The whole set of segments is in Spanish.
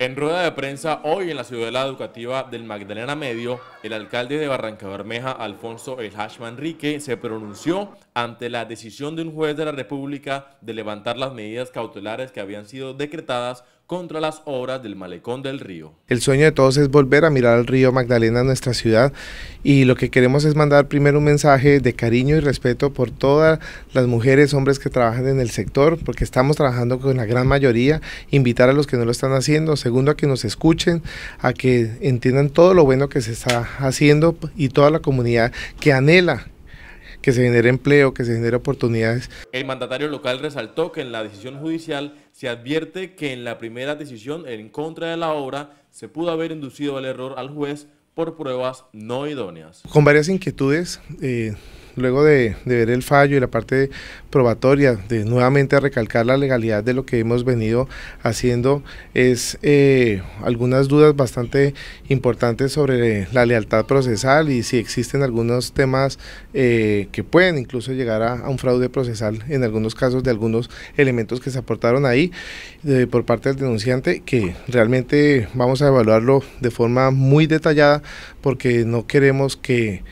En rueda de prensa hoy en la ciudad educativa del Magdalena Medio, el alcalde de Barranca Bermeja, Alfonso El Rique, Manrique, se pronunció ante la decisión de un juez de la República de levantar las medidas cautelares que habían sido decretadas contra las obras del malecón del río. El sueño de todos es volver a mirar al río Magdalena, nuestra ciudad, y lo que queremos es mandar primero un mensaje de cariño y respeto por todas las mujeres, hombres que trabajan en el sector, porque estamos trabajando con la gran mayoría, invitar a los que no lo están haciendo, segundo a que nos escuchen, a que entiendan todo lo bueno que se está haciendo y toda la comunidad que anhela que se genere empleo, que se genere oportunidades. El mandatario local resaltó que en la decisión judicial se advierte que en la primera decisión en contra de la obra se pudo haber inducido el error al juez por pruebas no idóneas. Con varias inquietudes, eh, luego de, ver el fallo y la parte probatoria, de nuevamente recalcar la legalidad de lo que hemos venido haciendo, es eh, algunas dudas bastante importantes sobre la lealtad procesal y si existen algunos temas eh, que pueden incluso llegar a, un fraude procesal en algunos casos de algunos elementos que se aportaron ahí eh, por parte del denunciante, que realmente vamos a evaluarlo de forma muy detallada porque no queremos que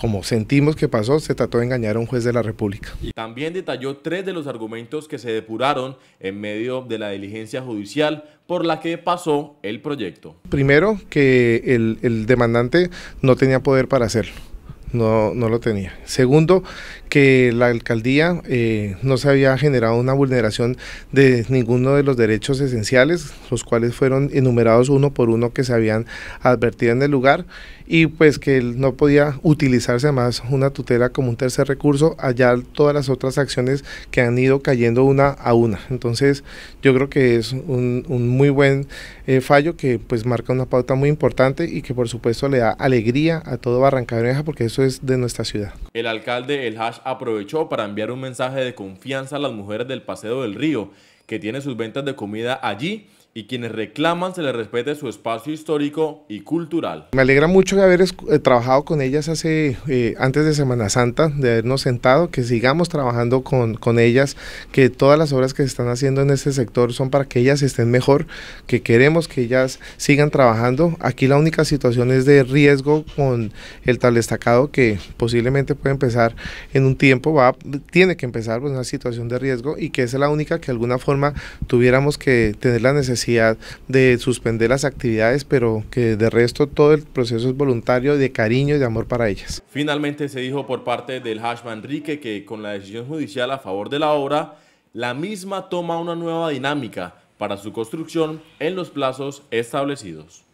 como sentimos que pasó, se trató de engañar a un juez de la República. Y también detalló tres de los argumentos que se depuraron en medio de la diligencia judicial por la que pasó el proyecto. Primero, que el, demandante no tenía poder para hacerlo. No, no lo tenía. Segundo, que la alcaldía eh, no se había generado una vulneración de ninguno de los derechos esenciales, los cuales fueron enumerados uno por uno que se habían advertido en el lugar, y pues que no podía utilizarse más una tutela como un tercer recurso, allá todas las otras acciones que han ido cayendo una a una. Entonces yo creo que es un, muy buen eh, fallo que pues marca una pauta muy importante y que por supuesto le da alegría a todo Barrancabermeja porque eso es de nuestra ciudad. El alcalde El Hash aprovechó para enviar un mensaje de confianza a las mujeres del Paseo del Río, que tiene sus ventas de comida allí y quienes reclaman se les respete su espacio histórico y cultural. Me alegra mucho haber eh, trabajado con ellas hace, eh, antes de Semana Santa, de habernos sentado, que sigamos trabajando con, con, ellas, que todas las obras que se están haciendo en este sector son para que ellas estén mejor, que queremos que ellas sigan trabajando. Aquí la única situación es de riesgo con el tal destacado que posiblemente puede empezar en un tiempo, va, tiene que empezar pues, una situación de riesgo y que es la única que de alguna forma tuviéramos que tener la necesidad de suspender las actividades, pero que de resto todo el proceso es voluntario, de cariño y de amor para ellas. Finalmente se dijo por parte del Hashman Rique que con la decisión judicial a favor de la obra, la misma toma una nueva dinámica para su construcción en los plazos establecidos.